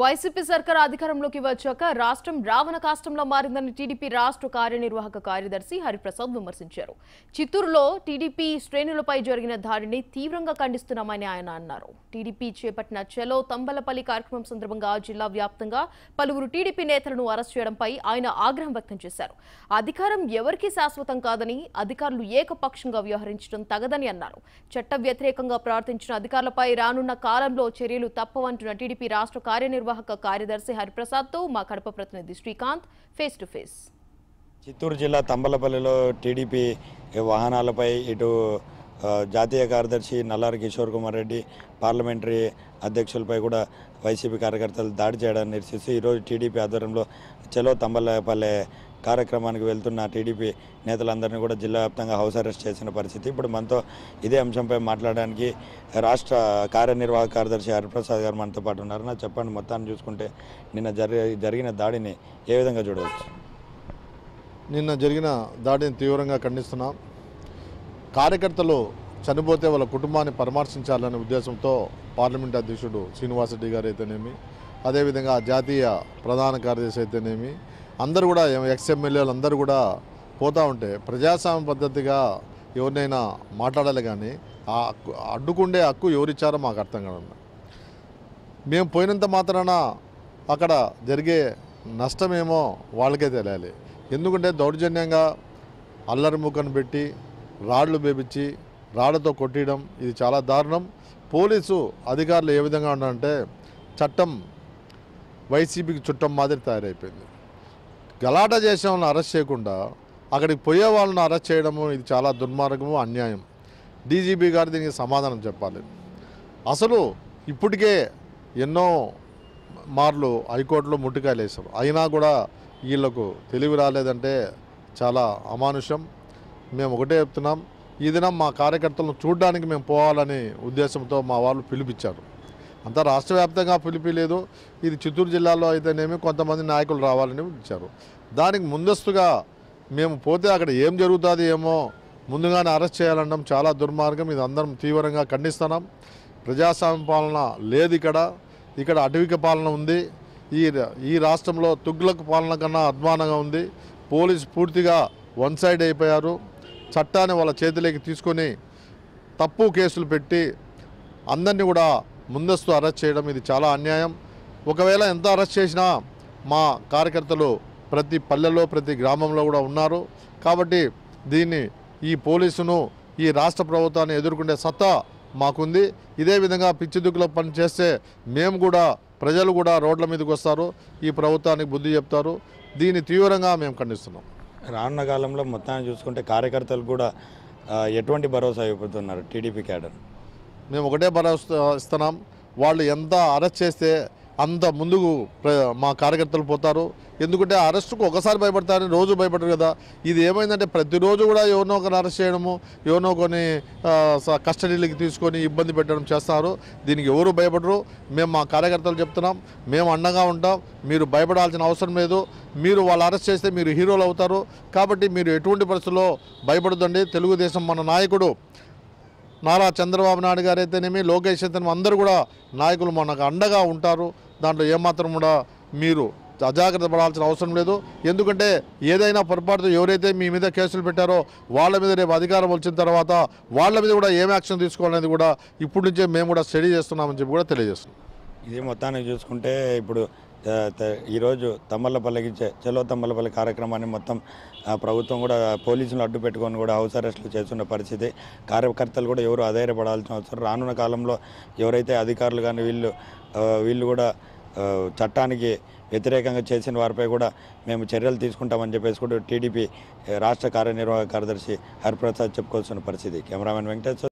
YCP సర్కార్ అధికారంలోకి వచ్చాక రాష్ట్రం రావణ కాష్టంలో మారిందని టీడీపీ రాష్ట్ర కార్యనిర్వాహక కార్యదర్శి హరిప్రసాద్ విమర్శించారు చిత్తూరులో టీడీపీ శ్రేణులపై జరిగిన దాడిని తీవ్రంగా ఖండిస్తున్నామని ఆయన అన్నారు టీడీపీ చేపట్టిన చెలో తంబలపల్లి కార్యక్రమం సందర్భంగా జిల్లా వ్యాప్తంగా పలువురు టీడీపీ నేతలను అరెస్ట్ చేయడంపై ఆయన ఆగ్రహం వ్యక్తం చేశారు అధికారం ఎవరికీ శాశ్వతం కాదని అధికారులు ఏకపక్షంగా వ్యవహరించడం తగదని అన్నారు చట్ట వ్యతిరేకంగా ప్రవర్తించిన అధికారులపై రానున్న కాలంలో చర్యలు తప్పవంటున్న టీడీపీ రాష్ట్ర కార్యనిర్వహణ కార్యనిర్వాహక కార్యదర్శి హరిప్రసాద్తో మా కడప ప్రతినిధి Srikanth face to face Chittoor జిల్లా తంబలపల్లిలో టీడీపీ వాహనాలపై ఇటు జాతీయ కార్యదర్శి నల్లారి కిషోర్ కుమార్ రెడ్డి పార్లమెంటరీ అధ్యక్షులపై కూడా వైసీపీ కార్యకర్తలు దాడి చేయడాన్ని నిరసిస్తూ ఈరోజు టీడీపీ ఆధ్వర్యంలో చలో తంబలపల్లె కార్యక్రమానికి వెళ్తున్న టీడీపీ నేతలందరినీ కూడా జిల్లా వ్యాప్తంగా హౌస్ అరెస్ట్ చేసిన పరిస్థితి ఇప్పుడు మనతో ఇదే అంశంపై మాట్లాడడానికి రాష్ట్ర కార్యనిర్వాహక కార్యదర్శి హరిప్రసాద్ గారు మనతో పాటు ఉన్నారు నా చెప్పండి మొత్తాన్ని చూసుకుంటే నిన్న జరిగిన దాడిని ఏ విధంగా చూడవచ్చు నిన్న జరిగిన దాడిని తీవ్రంగా ఖండిస్తున్నాం కార్యకర్తలు చనిపోతే వాళ్ళ కుటుంబాన్ని పరామర్శించాలనే ఉద్దేశంతో పార్లమెంట్ అధ్యక్షుడు శ్రీనివాసరెడ్డి గారు అయితేనేమి అదేవిధంగా జాతీయ ప్రధాన కార్యదర్శి అయితేనేమి అందరూ కూడా ఎక్స్ ఎమ్మెల్యేలు అందరూ కూడా పోతూ ఉంటే ప్రజాస్వామ్య పద్ధతిగా ఎవరినైనా మాట్లాడాలి కానీ ఆ హక్కు అడ్డుకుండే హక్కు ఎవరిచ్చారో మాకు అర్థం కాదండి మేము పోయినంత మాత్రాన అక్కడ జరిగే నష్టమేమో వాళ్ళకే తెలియాలి ఎందుకంటే దౌర్జన్యంగా అల్లరి ముక్కను పెట్టి రాళ్లు బేపించి రాళ్లతో కొట్టియడం ఇది చాలా దారుణం పోలీసు అధికారులు ఏ విధంగా ఉన్నారంటే చట్టం వైసీపీకి చుట్టం మాదిరి తయారైపోయింది గలాట చేసే వాళ్ళని అరెస్ట్ చేయకుండా అక్కడికి పోయే వాళ్ళని అరెస్ట్ చేయడము ఇది చాలా దుర్మార్గము అన్యాయం డీజీపీ గారు దీనికి సమాధానం చెప్పాలి అసలు ఇప్పటికే ఎన్నో మార్లు హైకోర్టులో ముట్టుకాయలు వేశారు అయినా కూడా వీళ్ళకు తెలివి రాలేదంటే చాలా అమానుషం మేము ఒకటే చెప్తున్నాం ఈ దినం మా కార్యకర్తలను చూడడానికి మేము పోవాలని ఉద్దేశంతో మా వాళ్ళు పిలిపించారు అంతా రాష్ట్ర వ్యాప్తంగా పిలిపిలేదు ఇది చిత్తూరు జిల్లాలో అయితేనేమి కొంతమంది నాయకులు రావాలని పిలిచారు దానికి ముందస్తుగా మేము పోతే అక్కడ ఏం జరుగుతుంది ఏమో ముందుగానే అరెస్ట్ చేయాలనడం చాలా దుర్మార్గం ఇది అందరం తీవ్రంగా ఖండిస్తున్నాం ప్రజాస్వామ్య పాలన లేదు ఇక్కడ ఇక్కడ అటవిక పాలన ఉంది ఈ ఈ రాష్ట్రంలో తుగ్లకు పాలన కన్నా అధ్వానంగా ఉంది పోలీసు పూర్తిగా వన్ సైడ్ అయిపోయారు చట్టాన్ని వాళ్ళ చేతిలోకి తీసుకొని తప్పు కేసులు పెట్టి అందరినీ కూడా ముందస్తు అరెస్ట్ చేయడం ఇది చాలా అన్యాయం ఒకవేళ ఎంత అరెస్ట్ చేసినా మా కార్యకర్తలు ప్రతి పల్లెల్లో ప్రతి గ్రామంలో కూడా ఉన్నారు కాబట్టి దీన్ని ఈ పోలీసును ఈ రాష్ట్ర ప్రభుత్వాన్ని ఎదుర్కొనే సత్తా మాకుంది ఇదే విధంగా పిచ్చిదుక్కుల పని చేస్తే మేము కూడా ప్రజలు కూడా రోడ్ల మీదకి వస్తారు ఈ ప్రభుత్వానికి బుద్ధి చెప్తారు దీన్ని తీవ్రంగా మేము ఖండిస్తున్నాం రానున్న కాలంలో మొత్తాన్ని చూసుకుంటే కార్యకర్తలు కూడా ఎటువంటి భరోసా ఇవ్వబోతున్నారు టీడీపీ క్యాడర్ మేము ఒకటే భరోసా ఇస్తున్నాం వాళ్ళు ఎంత అరెస్ట్ చేస్తే అంత ముందుకు మా కార్యకర్తలు పోతారు ఎందుకంటే అరెస్టుకు ఒకసారి భయపడతారని రోజు భయపడరు కదా ఇది ఏమైందంటే ప్రతిరోజు కూడా ఎవరినో ఒకరు అరెస్ట్ చేయడము ఎవరినో కొన్ని కస్టడీలకి తీసుకొని ఇబ్బంది పెట్టడం చేస్తారు దీనికి ఎవరు భయపడరు మేము మా కార్యకర్తలు చెప్తున్నాం మేము అండగా ఉంటాం మీరు భయపడాల్సిన అవసరం లేదు మీరు వాళ్ళు అరెస్ట్ చేస్తే మీరు హీరోలు అవుతారు కాబట్టి మీరు ఎటువంటి పరిస్థితుల్లో భయపడదండి తెలుగుదేశం మన నాయకుడు నారా చంద్రబాబు నాయుడు గారు అయితేనేమి లోకేష్ అయితే అందరూ కూడా నాయకులు మనకు అండగా ఉంటారు దాంట్లో ఏమాత్రం కూడా మీరు అజాగ్రత్త పడాల్సిన అవసరం లేదు ఎందుకంటే ఏదైనా పొరపాటుతో ఎవరైతే మీ మీద కేసులు పెట్టారో వాళ్ళ మీద రేపు అధికారం వచ్చిన తర్వాత వాళ్ళ మీద కూడా ఏం యాక్షన్ తీసుకోవాలనేది కూడా ఇప్పటి నుంచే మేము కూడా స్టడీ చేస్తున్నామని చెప్పి కూడా తెలియజేస్తున్నాం ఇది మొత్తానికి చూసుకుంటే ఇప్పుడు ఈరోజు తమ్మలపల్లికి చలో తమ్మలపల్లి కార్యక్రమాన్ని మొత్తం ప్రభుత్వం కూడా పోలీసులు అడ్డు పెట్టుకొని కూడా హౌస్ అరెస్టులు చేస్తున్న పరిస్థితి కార్యకర్తలు కూడా ఎవరు అధైర్యపడాల్సిన అవసరం రానున్న కాలంలో ఎవరైతే అధికారులు కానీ వీళ్ళు వీళ్ళు కూడా చట్టానికి వ్యతిరేకంగా చేసిన వారిపై కూడా మేము చర్యలు తీసుకుంటామని చెప్పేసి కూడా టీడీపీ రాష్ట్ర కార్యనిర్వాహక కార్యదర్శి హరిప్రసాద్ చెప్పుకోవాల్సిన పరిస్థితి కెమెరామెన్ వెంకటేశ్వర